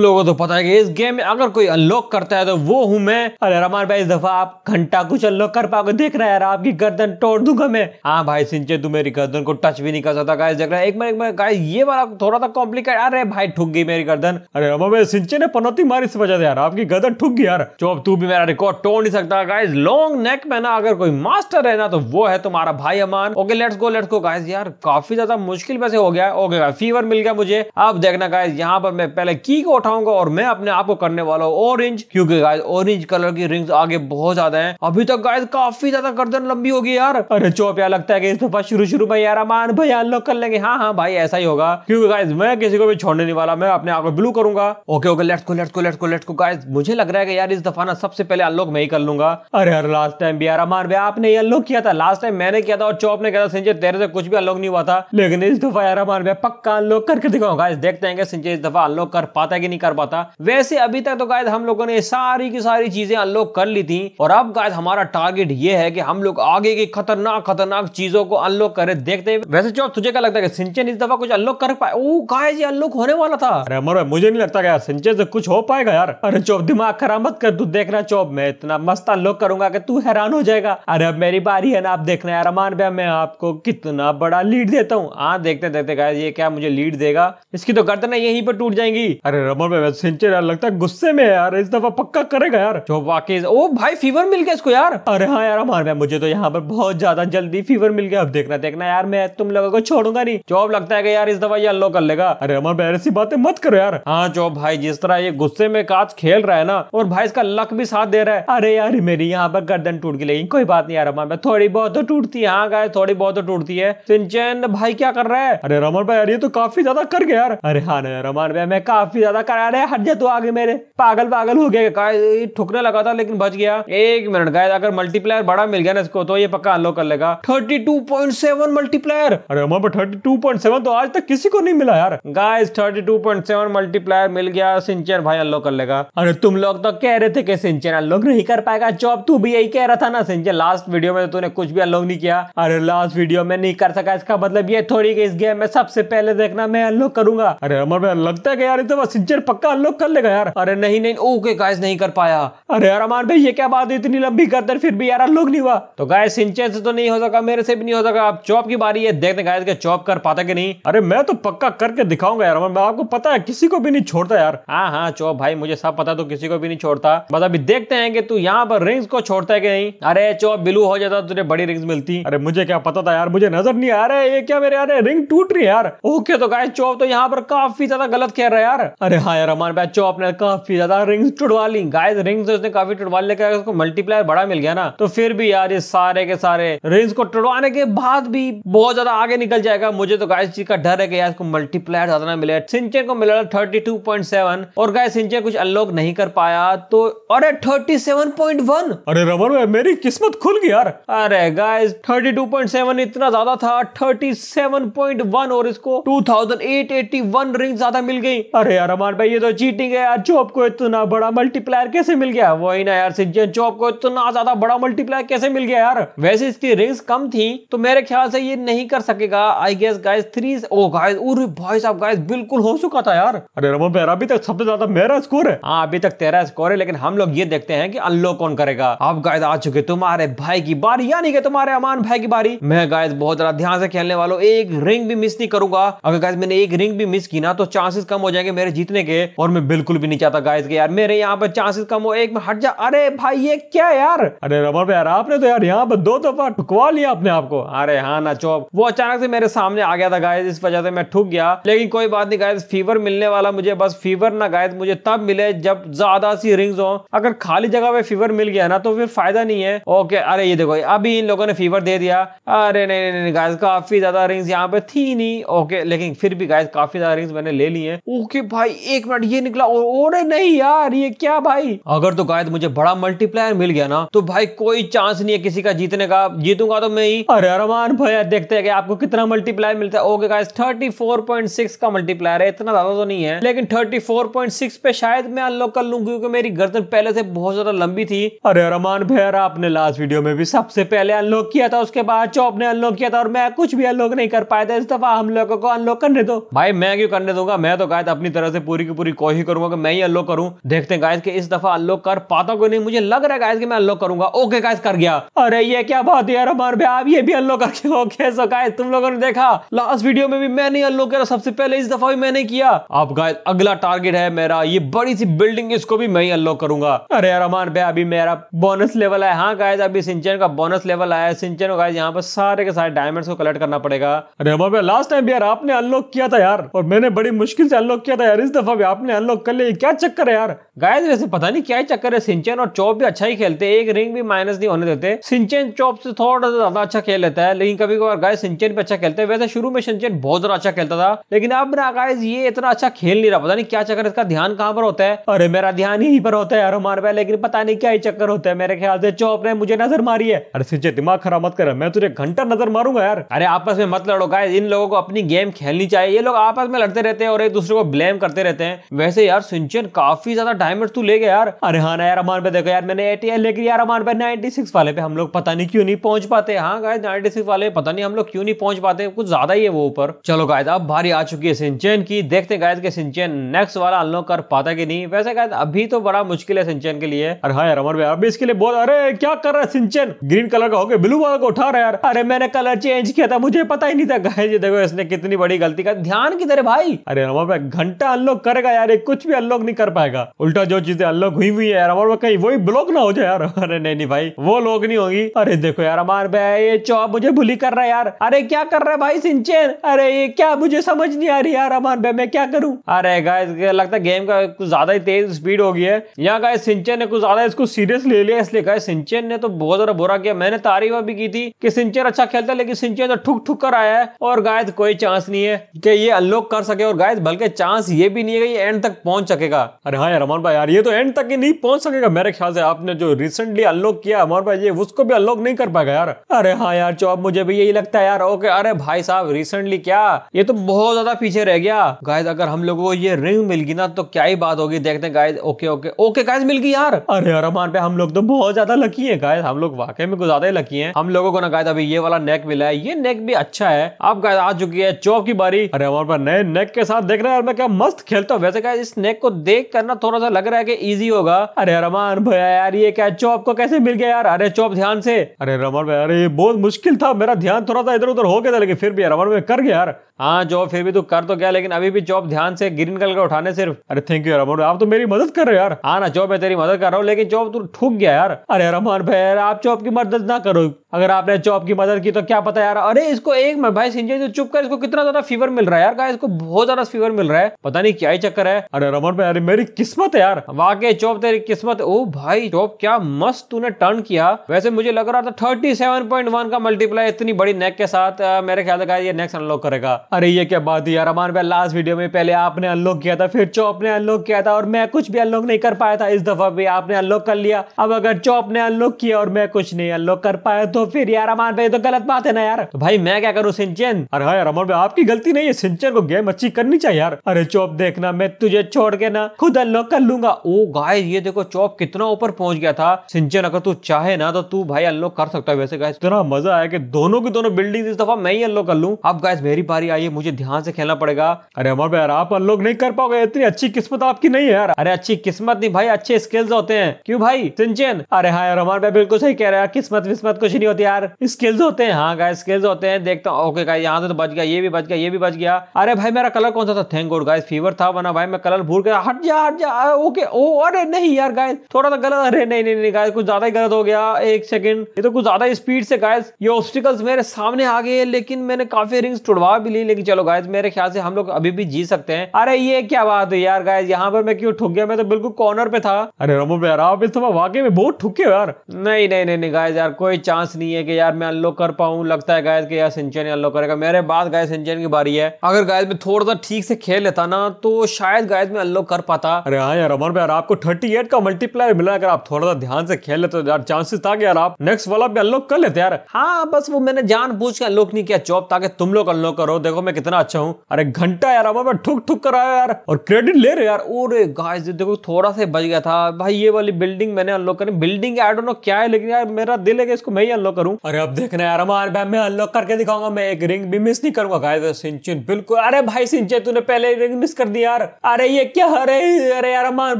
लोगों को तो पता है कि इस गेम में अगर कोई अनलॉक करता है तो वो हूं मैं अरे रमान भाई इस दफा आप घंटा कुछ अनलॉक कर पाओगे देख रहा है यार आपकी गर्दन तोड़ दूंगा मैं हाँ भाई सिंचे तू मेरी गर्दन को टच भी नहीं कर सकता गाइस देख रहा है एक मिनट गाइस ये वाला थोड़ा सा कॉम्प्लीकेट अरे भाई ठुक गई मेरी गर्दन अरे रमान भाई सिंचे ने पनौती मारी से बचा यार आपकी गर्दन ठुक गई यार जो अब तू भी मेरा रिकॉर्ड तोड़ नहीं सकता गाइस लॉन्ग नेक में ना अगर कोई मास्टर है ना तो वो है तुम्हारा भाई Aman okay let's go let's go guys यार काफी ज्यादा मुश्किल वैसे हो गया ओके फीवर मिल गया मुझे अब देखना गाइस यहाँ पर मैं पहले की को उठाऊंगा और मैं अपने आप को करने वाला हूँ ऑरेंज क्योंकि गाइस ऑरेंज कलर की रिंग्स आगे बहुत ज्यादा हैं अभी तक गाइस काफी ज्यादा गर्दन लंबी होगी यार अरे चौपिया लगता है कि इस दफा शुरू शुरू में यार अमान भैया लोग कर लेंगे हाँ हाँ भाई ऐसा ही होगा क्योंकि गाइज मैं किसी को भी छोड़ने नहीं वाला मैं अपने आप को ब्लू करूंगा okay okay let's go let's go let's go let's go guys मुझे लग रहा है कि यार इस दफा ना सबसे पहले अनलॉक मैं ही कर लूंगा अरे यार लास्ट टाइम भी यार अमान भैया आपने ये अनलॉक किया था लास्ट टाइम मैंने किया था और चौप ने कहा था सिंचे तेरे से कुछ भी अनलॉक नहीं हुआ था लेकिन इस दफा यार अमान भैया पक्का अनलॉक करके दिखाऊंगा देखते हैं सिंचे इस दफा अनलॉक कर पाता है कि नहीं कर पाता वैसे अभी तक तो गायद हम लोगों ने सारी की सारी चीजें अनलॉक कर ली थी और अब गायद हमारा टारगेट ये है कि हम लोग आगे की खतरनाक खतरनाक चीजों को अनलॉक करे देखते हैं वैसे जो तुझे क्या लगता है सिंचन इस दफा कुछ अनलॉक कर पाए ओ गायज ये अनलॉक होने वाला था अरे अमर मुझे नहीं लगता यार सिंचन से कुछ हो पाएगा यार अरे चौब दिमाग खराब मत कर तू देखना चौब मैं इतना मस्त अनलॉक करूंगा कि तू हैरान हो जाएगा अरे अब मेरी बारी है ना आप देखना यार अमान भैया मैं आपको कितना बड़ा लीड देता हूँ हाँ देखते देखते गाय ये क्या मुझे लीड देगा इसकी तो गर्दन यहीं पर टूट जाएंगी अरे रमन कमर में सिंचे यार लगता है गुस्से में यार इस दफा पक्का करेगा यार जो वाकई ओ भाई फीवर मिल गया इसको यार अरे हाँ यार हमारे मुझे तो यहाँ पर बहुत ज्यादा जल्दी फीवर मिल गया अब देखना देखना यार मैं तुम लोगों को छोड़ूंगा नहीं जॉब लगता है यार इस दफा ये अल्लो कर लेगा अरे अमर भाई ऐसी बातें मत करो यार हाँ जो भाई जिस तरह ये गुस्से में काज खेल रहा है ना और भाई इसका लक भी साथ दे रहा है अरे यार मेरी यहाँ पर गर्दन टूट गई लेकिन कोई बात नहीं यार अमर भाई थोड़ी बहुत तो टूटती है हाँ गाय थोड़ी बहुत तो टूटती है सिंचन भाई क्या कर रहा है अरे रमन भाई यार ये तो काफी ज्यादा कर गया यार अरे हाँ यार रमन भाई मैं काफी ज्यादा करा रहे हर जा तू आगे मेरे पागल पागल हो गया ठुकने लगा था लेकिन बच गया एक मिनट गाय अगर मल्टीप्लायर बड़ा मिल गया ना इसको तो ये पक्का अनलॉक कर लेगा thirty two point seven multiplier अरे हमारे थर्टी टू पॉइंट सेवन तो आज तक किसी को नहीं मिला यार guy thirty two point seven multiplier मिल गया सिंचर भाई अनलॉक कर लेगा अरे तुम लोग तो कह रहे थे कि सिंचर अनलॉक नहीं कर पाएगा जॉब तू भी यही कह रहा था ना सिंचर लास्ट वीडियो में तो तूने कुछ भी अनलॉक नहीं किया अरे लास्ट वीडियो में नहीं कर सका इसका मतलब ये थोड़ी कि इस गेम में सबसे पहले देखना मैं अनलॉक करूंगा अरे अमर लगता है कि यार तो सिंचन फीचर पक्का अनलॉक कर लेगा यार अरे नहीं नहीं ओके गाइस नहीं कर पाया अरे यार अमान भाई ये क्या बात है इतनी लंबी करदर फिर भी यार अनलॉक नहीं हुआ तो गाय सिंचन से तो नहीं हो सका मेरे से भी नहीं हो सका अब चौप की बारी है देखते गाय चौप कर पाता कि नहीं अरे मैं तो पक्का करके दिखाऊंगा यार अमन मैं आपको पता है किसी को भी नहीं छोड़ता यार हाँ हाँ चौप भाई मुझे सब पता तो किसी को भी नहीं छोड़ता बस अभी देखते हैं कि तू यहाँ पर रिंग्स को छोड़ता है कि नहीं अरे चौप बिलू हो जाता तो तुझे बड़ी रिंग्स मिलती अरे मुझे क्या पता था यार मुझे नजर नहीं आ रहा है ये क्या मेरे यार रिंग टूट रही है यार ओके तो गाय चौप तो यहाँ पर काफी ज्यादा गलत कह रहा है यार अरे हाँ यार हमारे बच्चों आपने काफी ज्यादा रिंग्स टुड़वा ली गाइस रिंग्स उसने काफी टुटवा लेकर उसको मल्टीप्लायर बड़ा मिल गया ना तो फिर भी यार ये सारे के सारे रिंग्स को टुड़वाने के बाद भी बहुत ज्यादा आगे निकल जाएगा मुझे तो गाइस चीज का डर है कि यार इसको मल्टीप्लायर ज्यादा ना मिले सिंचन को मिला थर्टी टू पॉइंट सेवन और गाय सिंचन कुछ अनलॉक नहीं कर पाया तो अरे थर्टी सेवन पॉइंट वन अरे रमन भाई मेरी किस्मत खुल गई यार अरे guy thirty two point seven इतना ज्यादा था थर्टी सेवन पॉइंट वन और इसको two thousand eight eighty one ring ज्यादा मिल गई अरे यार यार भाई ये तो चीटिंग है यार चॉप को इतना बड़ा मल्टीप्लायर कैसे मिल गया वही ना यार सिज्जन चॉप को इतना ज्यादा बड़ा मल्टीप्लायर कैसे मिल गया यार वैसे इसकी रिंग्स कम थी तो मेरे ख्याल से ये नहीं कर सकेगा I guess guys three oh guys भाई साहब गाइस बिल्कुल हो चुका था यार अरे रमन मेरा अभी तक सबसे ज्यादा मेरा स्कोर है हाँ अभी तक तेरा स्कोर है लेकिन हम लोग ये देखते हैं की अल्लो कौन करेगा अब गाय आ चुके तुम्हारे भाई की बारी यानी कि तुम्हारे अमान भाई की बारी मैं गाय बहुत ज्यादा ध्यान से खेलने वालों एक रिंग भी मिस नहीं करूंगा अगर गाय मैंने एक रिंग भी मिस की ना तो चांसेस कम हो जाएंगे मेरे जीतने के और मैं बिल्कुल भी नहीं चाहता गाइस के यार मेरे यहाँ पर चांसेस कम हो एक में हट जा अरे भाई ये क्या यार अरे रबर यार आपने तो यार यहाँ पर दो दफा ठुकवा लिया अपने आप को अरे हाँ ना चौब वो अचानक से मेरे सामने आ गया था गाइस इस वजह से मैं ठुक गया लेकिन कोई बात नहीं गाइस फीवर मिलने वाला मुझे बस फीवर ना गाइस मुझे तब मिले जब ज्यादा सी रिंग्स हो अगर खाली जगह पे फीवर मिल गया ना तो फिर फायदा नहीं है ओके अरे ये देखो अभी इन लोगों ने फीवर दे दिया अरे नहीं नहीं नहीं गाइस काफी ज्यादा रिंग्स यहाँ पे थी नहीं ओके लेकिन फिर भी गाइस काफी ज्यादा रिंग्स मैंने ले ली है ओके भाई एक मिनट ये निकला और नहीं यार ये क्या भाई अगर तो गायद मुझे बड़ा मल्टीप्लायर मिल गया ना तो भाई कोई चांस नहीं है किसी का जीतने का जीतूंगा तो मैं ही अरे अरमान भैया देखते हैं कि आपको कितना मल्टीप्लायर मिलता है ओके गाइस 34.6 का मल्टीप्लायर है इतना ज्यादा तो नहीं है लेकिन 34.6 पे शायद मैं अनलॉक कर लूंगी क्योंकि मेरी गर्दन पहले से बहुत ज्यादा लंबी थी अरे अरमान भैया आपने लास्ट वीडियो में भी सबसे पहले अनलॉक किया था उसके बाद चौप ने अनलॉक किया था और मैं कुछ भी अनलॉक नहीं कर पाया था इस दफा हम लोगों को अनलॉक करने दो भाई मैं क्यों करने दूंगा मैं तो गायद अपनी तरह से पूरी पूरी की पूरी कोशिश करूंगा कि मैं ही अनलॉक करूं देखते हैं गाइस कि इस दफा अनलॉक कर पाता कोई नहीं मुझे लग रहा है गाइस कि मैं अनलॉक करूंगा ओके गाइस कर गया अरे ये क्या बात है यार हमारे भाई आप ये भी अनलॉक करके ओके सो गाइस तुम लोगों ने देखा लास्ट वीडियो में भी मैंने अनलॉक किया सबसे पहले इस दफा भी मैंने किया अब गाइस अगला टारगेट है मेरा ये बड़ी सी बिल्डिंग इसको भी मैं ही अनलॉक करूंगा अरे यार हमारे भाई अभी मेरा बोनस लेवल है हाँ गाइस अभी सिंचन का बोनस लेवल आया है सिंचन को गाइस यहाँ पर सारे के सारे डायमंड्स को कलेक्ट करना पड़ेगा अरे हमारे भाई लास्ट टाइम भी यार आपने अनलॉक किया था यार और मैंने बड़ी मुश्किल से अनलॉक किया था यार इस दफा साहब आपने अनलॉक कर लिया क्या चक्कर है यार गायद वैसे पता नहीं क्या चक्कर है सिंचन और चौप भी अच्छा ही खेलते हैं एक रिंग भी माइनस नहीं होने देते सिंचन चौप से थोड़ा सा ज्यादा अच्छा खेल लेता है लेकिन कभी कभार गाय सिंचन भी अच्छा खेलते हैं वैसे शुरू में सिंचन बहुत ज्यादा अच्छा खेलता था लेकिन अब ना गायज ये इतना अच्छा खेल नहीं रहा पता नहीं क्या चक्कर इसका ध्यान कहाँ पर होता है अरे मेरा ध्यान यहीं पर होता है यार पे लेकिन पता नहीं क्या ही चक्कर होता है मेरे ख्याल से चौप ने मुझे नजर मारी है अरे सिंचन दिमाग खराब मत कर मैं तुझे घंटा नजर मारूंगा यार अरे आपस में मत लड़ो गाय इन लोगों को अपनी गेम खेलनी चाहिए ये लोग आपस में लड़ते रहते हैं और एक दूसरे को ब्लेम करते रहते हैं लेते हैं वैसे यार सिंचन काफी ज्यादा डायमंड तू ले गया यार अरे हाँ ना यार अमान पे देखो यार मैंने एटीएल लेकर यार अमान पे नाइनटी सिक्स वाले पे हम लोग पता नहीं क्यों नहीं पहुंच पाते हाँ गाय नाइनटी सिक्स वाले पता नहीं हम लोग क्यों नहीं पहुंच पाते कुछ ज्यादा ही है वो ऊपर चलो गायद अब भारी आ चुकी है सिंचन की देखते गायद के सिंचन नेक्स्ट वाला अनलॉक कर पाता की नहीं वैसे गायद अभी तो बड़ा मुश्किल है सिंचन के लिए अरे हाँ यार अमान भाई अभी इसके लिए बहुत अरे क्या कर रहा है सिंचन ग्रीन कलर का हो गया ब्लू वाला को उठा रहा है यार अरे मैंने कलर चेंज किया था मुझे पता ही नहीं था गाय देखो इसने कितनी बड़ी गलती का ध्यान किधर है भाई अरे अमर भाई घंटा अनलॉक करेगा यार ये कुछ भी अनलॉक नहीं कर पाएगा उल्टा जो चीजें अनलॉक हुई हुई है यार और कहीं वही ब्लॉक ना हो जाए यार अरे नहीं नहीं भाई वो लोग नहीं होगी अरे देखो यार अमार भाई ये चौप मुझे भूली कर रहा है यार अरे क्या कर रहा है भाई सिंचन अरे ये क्या मुझे समझ नहीं आ रही यार अमार भाई मैं क्या करूं अरे गाइस लगता है गेम का कुछ ज्यादा ही तेज स्पीड हो गई है यहाँ गाइस सिंचन ने कुछ ज्यादा इसको सीरियस ले लिया इसलिए गाइस सिंचन ने तो बहुत ज्यादा बुरा किया मैंने तारीफ भी की थी कि सिंचन अच्छा खेलता है लेकिन सिंचन तो ठुक ठुक कर आया है और गायद कोई चांस नहीं है कि ये अनलॉक कर सके और गायद बल्कि चांस ये भी नहीं नहीं है कि एंड तक पहुंच सकेगा अरे हाँ यार अमर भाई यार ये तो एंड तक ही नहीं पहुंच सकेगा मेरे ख्याल से आपने जो रिसेंटली अनलॉक किया अमर भाई ये उसको भी अनलॉक नहीं कर पाएगा यार अरे हाँ यार चौब मुझे भी यही लगता है यार ओके अरे भाई साहब रिसेंटली क्या ये तो बहुत ज्यादा पीछे रह गया गाइज अगर हम लोगों को ये रिंग मिल गई ना तो क्या ही बात होगी देखते हैं guys okay okay okay guys मिल गई यार अरे यार अमान भाई हम लोग तो बहुत ज्यादा लकी है गाइज हम लोग वाकई में ज्यादा ही लकी है हम लोगों को ना गाइज अभी ये वाला नेक मिला है ये नेक भी अच्छा है आप गाइज आ चुकी है चौब की बारी अरे हमारे नए नेक के साथ देख रहे हैं यार मैं क्या मस्त खेल खेलता हूँ वैसे क्या इस स्नेक को देख करना थोड़ा सा लग रहा है कि इजी होगा अरे रमान भैया यार ये क्या चौप को कैसे मिल गया यार अरे चौप ध्यान से अरे रमान भैया अरे बहुत मुश्किल था मेरा ध्यान थोड़ा सा इधर उधर हो गया था लेकिन फिर भी रमन भैया कर गया यार हाँ जॉब फिर भी तू कर तो गया लेकिन अभी भी जॉब ध्यान से ग्रीन कलर का उठाने सिर्फ अरे थैंक यू अमन आप तो मेरी मदद कर रहे हो यार हाँ ना जॉब मैं तेरी मदद कर रहा हूँ लेकिन जॉब तू ठूक गया यार अरे रमन भाई यार आप जॉब की मदद ना करो अगर आपने जॉब की मदद की तो क्या पता यार अरे इसको एक मैं भाई संजय जो चुप कर इसको कितना ज्यादा फीवर मिल रहा है यार इसको बहुत ज्यादा फीवर मिल रहा है पता नहीं क्या ही चक्कर है अरे रमन भाई अरे मेरी किस्मत है यार वाकई जॉब तेरी किस्मत ओ भाई जॉब क्या मस्त तूने टर्न किया वैसे मुझे लग रहा था थर्टी सेवन पॉइंट वन का मल्टीप्लाई इतनी बड़ी नेक के साथ मेरे ख्याल का ये नेक्स्ट अनलॉक करेगा अरे ये क्या बात है यार अमान भाई लास्ट वीडियो में पहले आपने अनलॉक किया था फिर चौप ने अनलॉक किया था और मैं कुछ भी अनलॉक नहीं कर पाया था इस दफा भी आपने अनलॉक कर लिया अब अगर चौप ने अनलॉक किया और मैं कुछ नहीं अनलॉक कर पाया तो फिर यार अमान भाई तो गलत बात है ना यार तो भाई मैं क्या करूँ सिंचन अरे हाँ यार अमान भाई आपकी गलती नहीं है सिंचन को गेम अच्छी करनी चाहिए यार अरे चौप देखना मैं तुझे छोड़ के ना खुद अनलॉक कर लूंगा ओ गाय ये देखो चौप कितना ऊपर पहुंच गया था सिंचन अगर तू चाहे ना तो तू भाई अनलॉक कर सकता है वैसे गाय इतना मजा आया कि दोनों की दोनों बिल्डिंग इस दफा मैं ही अनलॉक कर लूँ अब गाय मेरी बारी क्या ये मुझे ध्यान से खेलना पड़ेगा अरे अमर भाई यार आप अनलॉक नहीं कर पाओगे इतनी अच्छी किस्मत आपकी नहीं है यार अरे अच्छी किस्मत नहीं भाई अच्छे स्किल्स होते हैं क्यों भाई सिंचन अरे हाँ यार अमर भाई बिल्कुल सही कह रहे हैं किस्मत विस्मत कुछ नहीं होती यार स्किल्स होते हैं हाँ गाय स्किल्स होते हैं देखता हूँ ओके गाय यहाँ से तो बच गया ये भी बच गया ये भी बच गया अरे भाई मेरा कलर कौन सा था थैंक गॉड गाय फीवर था वरना भाई मैं कलर भूल गया हट जा हट जा ओके ओ अरे नहीं यार गाय थोड़ा सा गलत अरे नहीं नहीं नहीं गाय कुछ ज्यादा ही गलत हो गया एक सेकंड ये तो कुछ ज्यादा स्पीड से गाय ये ऑब्स्टिकल्स मेरे सामने आ गए लेकिन मैंने काफी रिंग्स टुड़वा भी ली नहीं लेकिन चलो गायज मेरे ख्याल से हम लोग अभी भी जी सकते हैं अरे ये क्या बात है यार गायज यहाँ पर मैं क्यों ठुक गया मैं तो बिल्कुल कॉर्नर पे था अरे रमो यार आप इस वाकई में बहुत ठुके यार नहीं नहीं नहीं, नहीं गायज यार कोई चांस नहीं है कि यार मैं अनलॉक कर पाऊँ लगता है गायज कि यार सिंचन अनलॉक करेगा मेरे बाद गाय सिंचन की बारी है अगर गायज में थोड़ा सा ठीक से खेल लेता ना तो शायद गायज में अनलॉक कर पाता अरे हाँ यार रमन यार आपको थर्टी का मल्टीप्लायर मिला अगर आप थोड़ा सा ध्यान से खेल लेते यार चांसेस था यार आप नेक्स्ट वाला भी अनलॉक कर लेते यार हाँ बस वो मैंने जान बूझ के अनलॉक नहीं किया चौप ताकि तुम लोग अनलॉक करो देखो देखो मैं कितना अच्छा हूँ अरे घंटा यार अब मैं ठुक ठुक कर आया यार और क्रेडिट ले रहे यार ओरे गाइस देखो थोड़ा सा बच गया था भाई ये वाली बिल्डिंग मैंने अनलॉक करी बिल्डिंग आई डोंट नो क्या है लेकिन यार मेरा दिल है कि इसको मैं ही अनलॉक करूँ अरे अब देखना यार हमारे भाई मैं अनलॉक करके दिखाऊंगा मैं एक रिंग भी मिस नहीं करूंगा गाइस सिंचन बिल्कुल अरे भाई सिंचन तूने पहले रिंग मिस कर दी यार अरे ये क्या अरे अरे यार अमान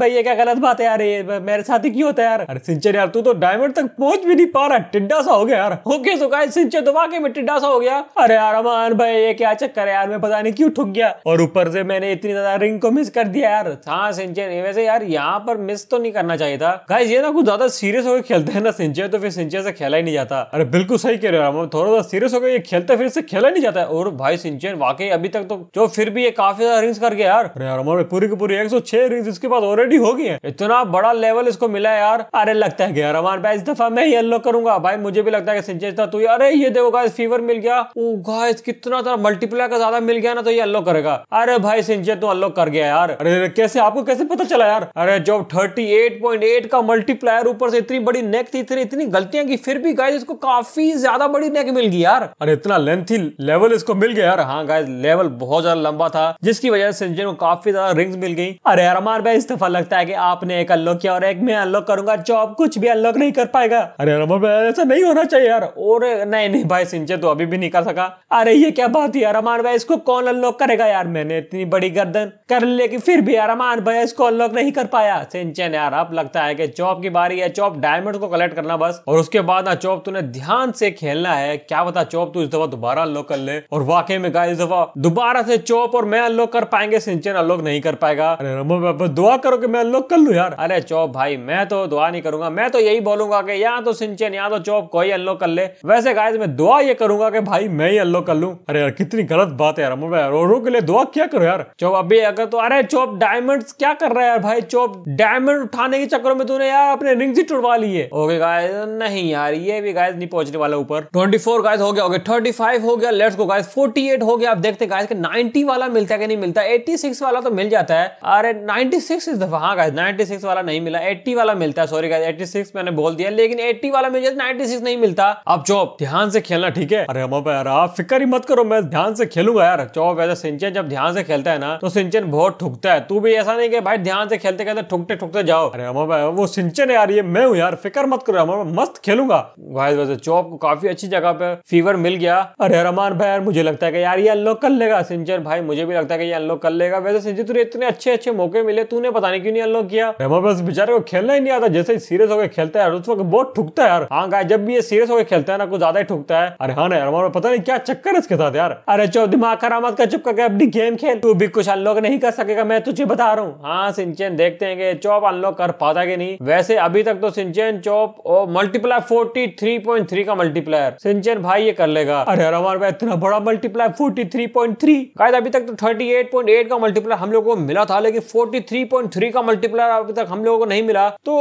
भाई ये क्या गलत बात है यार ये मेरे साथ ही क्यों होता है यार अरे सिंचन यार तू तो डायमंड तक पहुंच भी नहीं पा रहा टिड्डा सा हो गया यार ओके सो गाइस सिंचन तो वाकई में टिड्डा सा हो गया अरे यार अमान भाई ये क्या चक्कर है यार मैं पता नहीं क्यों ठुक गया और ऊपर से मैंने इतनी ज्यादा रिंग को मिस कर दिया यार हाँ सिंचन वैसे यार यहाँ पर मिस तो नहीं करना चाहिए था गाइस ये ना कुछ ज्यादा सीरियस होकर खेलते हैं ना सिंचन तो फिर सिंचन से खेला ही नहीं जाता अरे बिल्कुल सही कह रहे हो थोड़ा सा सीरियस होकर ये खेलते फिर से खेला नहीं जाता और भाई सिंचन वाकई अभी तक तो जो फिर भी ये काफी ज्यादा रिंग्स कर गया यार अरे यार पूरी की पूरी 106 रिंग्स इसके पास ऑलरेडी हो गई है इतना बड़ा लेवल इसको मिला है यार अरे लगता है यार हमारे भाई इस दफा मैं ही अनलॉक करूंगा भाई मुझे भी लगता है कि सिंचन था तू अरे ये देखो गाइस फीवर मिल गया ओ गाइस कितना था मल्टीपल प्लेयर का ज्यादा मिल गया ना तो ये अनलॉक करेगा अरे भाई सिंह तू अनलॉक कर गया यार अरे कैसे आपको कैसे पता चला यार अरे जब 38.8 का मल्टीप्लायर ऊपर से इतनी बड़ी नेक थी इतनी इतनी गलतियां की फिर भी गाइज इसको काफी ज्यादा बड़ी नेक मिल गई यार अरे इतना लेंथी लेवल इसको मिल गया यार हाँ गाइज लेवल बहुत ज्यादा लंबा था जिसकी वजह से सिंचन को काफी ज्यादा रिंग्स मिल गई अरे यार हमारे भाई इस दफा लगता है की आपने एक अनलॉक किया और एक मैं अनलॉक करूंगा जॉब कुछ भी अनलॉक नहीं कर पाएगा अरे हमार भाई ऐसा नहीं होना चाहिए यार और नहीं नहीं भाई सिंचे तो अभी भी नहीं कर सका अरे ये क्या बात है यार अमान भाई इसको कौन अनलॉक करेगा यार मैंने इतनी बड़ी गर्दन कर लेकिन फिर भी यार अमान भाई इसको अनलॉक नहीं कर पाया सिंचन यार अब लगता है कि चौप की बारी है चौप डायमंड को कलेक्ट करना बस और उसके बाद ना चौप तूने ध्यान से खेलना है क्या बता चौप तू इस दफा दोबारा अनलॉक कर ले और वाकई में गाय इस दफा दोबारा से चौप और मैं अनलॉक कर पाएंगे सिंचन अनलॉक नहीं कर पाएगा अरे रमो दुआ करो कि मैं अनलॉक कर लू यार अरे चौप भाई मैं तो दुआ नहीं करूंगा मैं तो यही बोलूंगा कि यहाँ तो सिंचन यहाँ तो चौप कोई अनलॉक कर ले वैसे गाय मैं दुआ ये करूंगा कि भाई मैं ही अनलॉक कर लू अरे यार कितनी गलत बात है यार मैं रोरो के लिए दुआ क्या करो यार चौप अभी अगर तो अरे चौप डायमंड्स क्या कर रहा है यार भाई चौप डायमंड उठाने के चक्कर में तूने यार अपने रिंग ही टुटवा लिए ओके गाइस नहीं यार ये भी गाइस नहीं पहुंचने वाला ऊपर 24 गाइस हो गया ओके 35 हो गया लेट्स गो गाइस 48 हो गया आप देखते गाइस के 90 वाला मिलता है कि नहीं मिलता 86 वाला तो मिल जाता है अरे 96 इस दफा हाँ गाइस 96 वाला नहीं मिला 80 वाला मिलता है सॉरी गाइस 86 मैंने बोल दिया लेकिन 80 वाला मिल जाता 96 नहीं मिलता अब चौप ध्यान से खेलना ठीक है अरे हम यार आप फिक्र ही मत करो मैं ध्यान से खेलूंगा यार चौब वैसे सिंचन जब ध्यान से खेलता है ना तो सिंचन बहुत ठुकता है तू भी ऐसा नहीं कि भाई ध्यान से खेलते खेलते ठुकते ठुकते जाओ अरे अमर भाई वो सिंचन यार ये मैं हूँ यार फिक्र मत करो अमर मस्त खेलूंगा भाई वैसे चौब को काफी अच्छी जगह पे फीवर मिल गया अरे रमान भाई मुझे लगता है कि यार ये अनलॉक कर लेगा सिंचन भाई मुझे भी लगता है कि ये अनलॉक कर लेगा वैसे सिंचन तुझे इतने अच्छे अच्छे मौके मिले तूने पता नहीं क्यों नहीं अनलॉक किया रमान बस बेचारे को खेलना ही नहीं आता जैसे ही सीरियस होकर खेलता है उस वक्त बहुत ठुकता है यार हाँ गाय जब भी ये सीरियस होकर खेलता है ना कुछ ज्यादा ही ठुकता है अरे हाँ ना यार पता नहीं क्या चक्कर है इसके साथ यार अरे बे दिमाग खराब मत कर चुप करके अपनी गेम खेल तू भी कुछ अनलॉक नहीं कर सकेगा मैं तुझे बता रहा हूँ हाँ सिंचन देखते हैं चौप अनलॉक कर पाता कि नहीं वैसे अभी तक तो सिंचन चौप और multiply forty three point three का मल्टीप्लायर सिंचन भाई ये कर लेगा अरे यार भाई इतना बड़ा multiply forty three point three अभी तक तो थर्टी एट पॉइंट एट का मल्टीप्लायर हम लोगों को मिला था लेकिन फोर्टी थ्री पॉइंट थ्री का मल्टीप्लायर अभी तक हम लोगों को नहीं मिला तो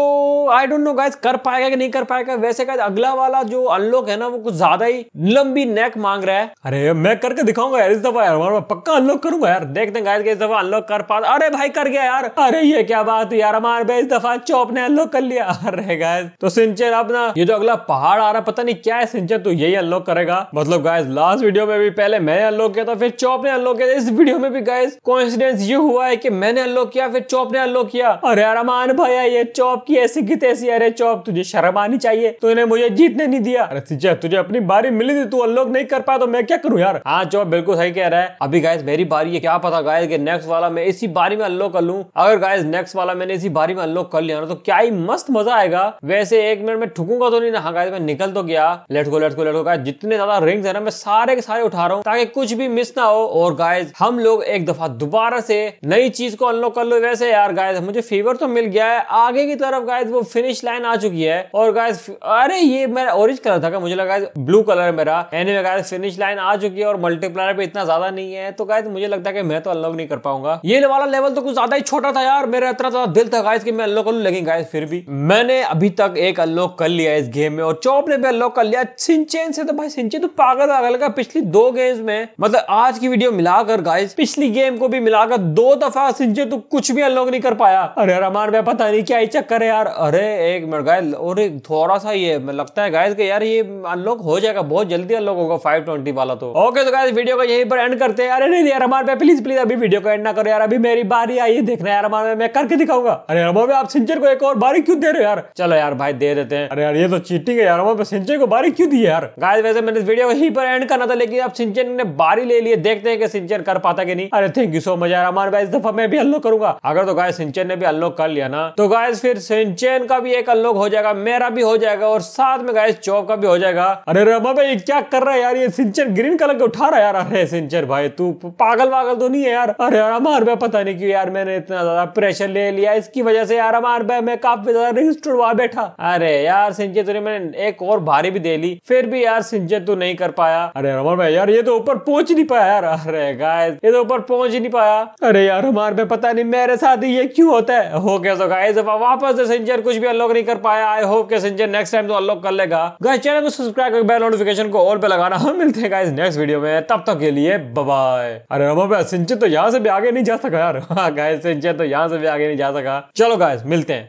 आई डोंट नो गाइज कर पाएगा कि नहीं कर पाएगा वैसे अगला वाला जो अनलॉक है ना वो कुछ ज्यादा ही लंबी नेक मांग रहा है अरे मैं करके दिखाऊंगा यार इस दफा यार मैं पक्का अनलॉक करूंगा यार देखते हैं गाइस इस दफा अनलॉक कर पा अरे भाई कर गया यार अरे ये क्या बात है यार हमारे भाई इस दफा चौप ने अनलॉक कर लिया अरे गाइस तो सिंचन अपना ये जो अगला पहाड़ आ रहा पता नहीं क्या है सिंचर तो यही अनलॉक करेगा मतलब गाइस लास्ट वीडियो में भी पहले मैंने अनलॉक किया था फिर चौप ने अनलॉक किया इस वीडियो में भी गाइस कॉन्फिडेंस ये हुआ है की मैंने अनलॉक किया फिर चौप ने अनलॉक किया अरे यार अरमान भाई ये चौप की ऐसी की तैसी अरे चौप तुझे शर्म आनी चाहिए तूने मुझे जीतने नहीं दिया अरे सिंचर तुझे अपनी बारी मिली थी तू अनलॉक नहीं कर पाया तो मैं क्या करूँ यार हाँ चौप और बिल्कुल सही कह रहा है अभी गाइस मेरी बारी है क्या पता गाइस कि नेक्स्ट वाला मैं इसी बारी में अनलॉक कर लू अगर गाइस नेक्स्ट वाला मैंने इसी बारी में अनलॉक कर लिया ना तो क्या ही मस्त मजा आएगा वैसे एक मिनट में ठुकूंगा तो नहीं ना गाइस हाँ मैं निकल तो गया let go let go let go guys जितने ज्यादा रिंग है ना मैं सारे के सारे उठा रहा हूँ ताकि कुछ भी मिस ना हो और गाइस हम लोग एक दफा दोबारा से नई चीज को अनलॉक कर लो वैसे यार गाइस मुझे फेवर तो मिल गया है आगे की तरफ गाइस वो फिनिश लाइन आ चुकी है और गाइस अरे ये मेरा ऑरेंज कलर था मुझे लगा ब्लू कलर मेरा एनी गाइस फिनिश लाइन आ चुकी है और मल्टीपल एक्सप्लानर पे इतना ज्यादा नहीं है तो गाइज मुझे लगता है कि मैं तो अनलॉक नहीं कर पाऊंगा ये वाला लेवल तो कुछ ज्यादा ही छोटा था यार मेरा इतना ज्यादा दिल था गाइज की मैं अनलॉक कर लूँ लेकिन गाइज फिर भी मैंने अभी तक एक अनलॉक कर लिया इस गेम में और चौप ने भी अनलॉक कर लिया सिंचेन से तो भाई सिंचे तो पागल पागल का पिछली दो गेम्स में मतलब आज की वीडियो मिलाकर गाइज पिछली गेम को भी मिलाकर दो दफा सिंचे तो कुछ भी अनलॉक नहीं कर पाया अरे रमान भाई पता नहीं क्या ही चक्कर है यार अरे एक मिनट गाय और एक थोड़ा सा ये लगता है गाइज के यार ये अनलॉक हो जाएगा बहुत जल्दी अनलॉक होगा फाइव वाला तो ओके तो गाय वीडियो को यहीं पर एंड करते हैं अरे नहीं यार हमारे पे प्लीज प्लीज अभी वीडियो को एंड ना करो यार अभी मेरी बारी आई है देखना यार हमारे मैं करके दिखाऊंगा अरे भाई आप सिंचर को एक और बारी क्यों दे रहे हो यार चलो यार भाई दे देते हैं अरे यार ये तो चीटिंग है यार हमारे सिंचर को बारी क्यों दी यार गाय वैसे मैंने इस वीडियो को यहीं पर एंड करना था लेकिन अब सिंचन ने बारी ले लिए देखते हैं कि सिंचन कर पाता कि नहीं अरे थैंक यू सो मच यार हमारे भाई इस दफा मैं भी अनलॉक करूंगा अगर तो गाय सिंचन ने भी अनलॉक कर लिया ना तो गाय फिर सिंचन का भी एक अनलॉक हो जाएगा मेरा भी हो जाएगा और साथ में गाय चौक का भी हो जाएगा अरे रमा भाई क्या कर रहा है यार ये सिंचन ग्रीन कलर का उठा रहा है यार यार अरे सिंचर भाई तू पागल वागल तो नहीं है यार अरे यार अमार भाई पता नहीं क्यों यार मैंने इतना ज्यादा प्रेशर ले लिया इसकी वजह से यार अमार भाई मैं काफी ज्यादा रिस्क टूटवा बैठा अरे यार सिंचर तुझे मैंने एक और भारी भी दे ली फिर भी यार सिंचर तू नहीं कर पाया अरे अमार भाई यार ये तो ऊपर पहुंच नहीं पाया यार अरे गाइस ये तो ऊपर पहुंच नहीं पाया अरे यार अमार भाई पता नहीं मेरे साथ ही ये क्यों होता है हो गया तो गाइस वापस से सिंचर कुछ भी अनलॉक नहीं कर पाया आई होप के सिंचर नेक्स्ट टाइम तो अनलॉक कर लेगा गाइस चैनल को सब्सक्राइब कर बेल नोटिफिकेशन को ऑल पे लगाना हम मिलते हैं गाइस नेक्स्ट वीडियो में तब तक के लिए बाय अरे रमो भाई सिंचित तो यहाँ से भी आगे नहीं जा सका यार गाय हाँ, सिंचित तो यहाँ से भी आगे नहीं जा सका चलो गाय मिलते हैं